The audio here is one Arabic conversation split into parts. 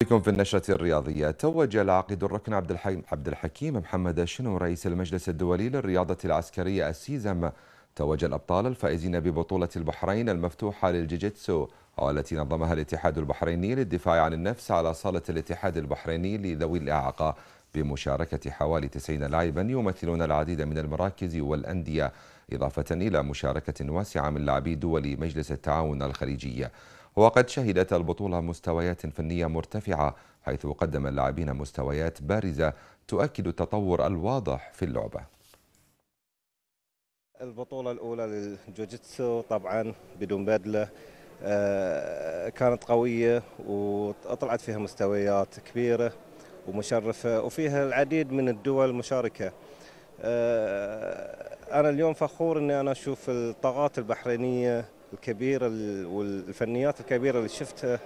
بكم في النشرة الرياضية توج العقيد الركن عبد الحكيم عبد الحكيم محمد الشنو رئيس المجلس الدولي للرياضة العسكرية السيزم توج الأبطال الفائزين ببطولة البحرين المفتوحة للجيجيتسو والتي نظمها الاتحاد البحريني للدفاع عن النفس على صالة الاتحاد البحريني لذوي الإعاقة بمشاركة حوالي 90 لاعبا يمثلون العديد من المراكز والأندية إضافة إلى مشاركة واسعة من لاعبي دول مجلس التعاون الخليجية وقد شهدت البطولة مستويات فنية مرتفعة حيث قدم اللاعبين مستويات بارزة تؤكد التطور الواضح في اللعبة البطولة الأولى للجوجيتسو طبعا بدون بدلة آه، كانت قوية وطلعت فيها مستويات كبيرة ومشرفة وفيها العديد من الدول المشاركة آه، أنا اليوم فخور أني أنا أشوف الطاقات البحرينية الكبيره والفنيات الكبيره اللي شفتها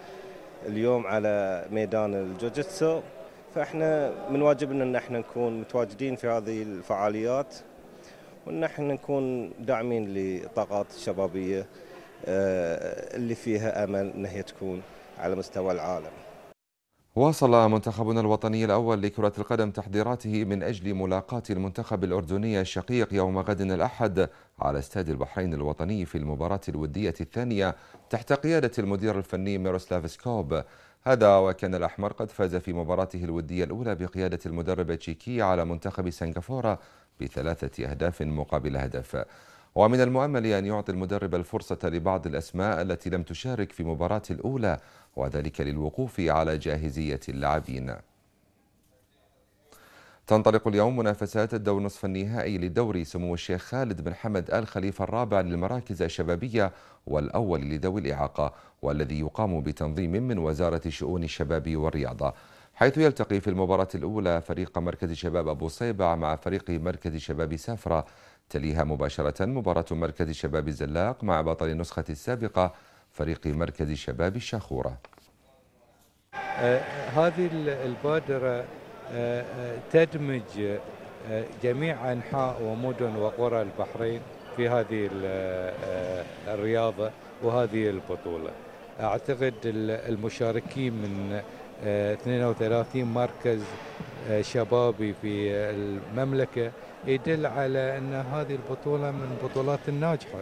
اليوم على ميدان الجوجيتسو فاحنا من واجبنا ان احنا نكون متواجدين في هذه الفعاليات وان احنا نكون داعمين للطاقات الشبابيه آه، اللي فيها امل ان هي تكون على مستوى العالم واصل منتخبنا الوطني الأول لكرة القدم تحضيراته من أجل ملاقاة المنتخب الأردني الشقيق يوم غد الأحد على استاد البحرين الوطني في المباراة الودية الثانية تحت قيادة المدير الفني ميروسلاف سكوب هذا وكان الأحمر قد فاز في مباراته الودية الأولى بقيادة المدرب التشيكي على منتخب سنغافورة بثلاثة أهداف مقابل هدف ومن المؤمل أن يعطي المدرب الفرصة لبعض الأسماء التي لم تشارك في مباراة الأولى وذلك للوقوف على جاهزية اللاعبين تنطلق اليوم منافسات الدور نصف النهائي لدوري سمو الشيخ خالد بن حمد آل خليفة الرابع للمراكز الشبابية والأول لذوي الإعاقة والذي يقام بتنظيم من وزارة شؤون الشباب والرياضة حيث يلتقي في المباراة الأولى فريق مركز شباب أبو صيبع مع فريق مركز شباب سافرة تليها مباشرة مباراة مركز شباب الزلاق مع بطل النسخة السابقة فريق مركز شباب الشاخورة آه، هذه البادرة آه، آه، تدمج جميع أنحاء ومدن وقرى البحرين في هذه الرياضة وهذه البطولة أعتقد المشاركين من 32 مركز آه، شبابي في المملكة يدل على أن هذه البطولة من البطولات الناجحة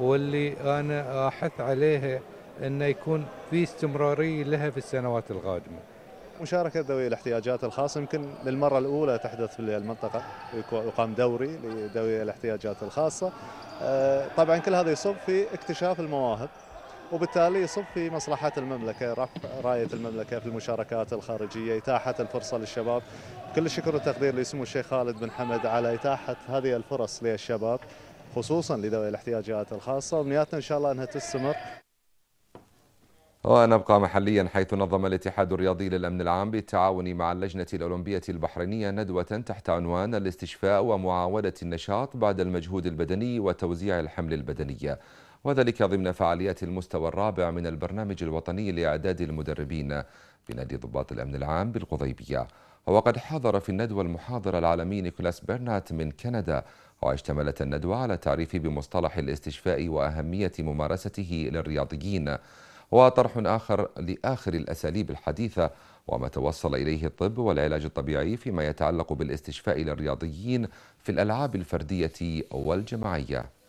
واللي أنا أحث عليها أن يكون في استمرارية لها في السنوات القادمة مشاركة ذوي الاحتياجات الخاصة يمكن للمرة الأولى تحدث في المنطقة يقام دوري لذوي الاحتياجات الخاصة آه، طبعا كل هذا يصب في اكتشاف المواهب وبالتالي يصب في مصلحة المملكة رفع راية المملكة في المشاركات الخارجية إتاحة الفرصة للشباب كل الشكر والتقدير لسمو الشيخ خالد بن حمد على إتاحة هذه الفرص للشباب خصوصا لذوي الاحتياجات الخاصة ومنياتنا إن شاء الله أنها تستمر ونبقى محليا حيث نظم الاتحاد الرياضي للأمن العام بالتعاون مع اللجنة الأولمبية البحرينية ندوة تحت عنوان الاستشفاء ومعاودة النشاط بعد المجهود البدني وتوزيع الحمل البدني وذلك ضمن فعاليات المستوى الرابع من البرنامج الوطني لإعداد المدربين بنادي ضباط الأمن العام بالقضيبية وقد حضر في الندوة المحاضر العالمي نيكولاس بيرنات من كندا واشتملت الندوة على التعريف بمصطلح الاستشفاء وأهمية ممارسته للرياضيين وطرح آخر لآخر الأساليب الحديثة وما توصل إليه الطب والعلاج الطبيعي فيما يتعلق بالاستشفاء للرياضيين في الألعاب الفردية والجماعية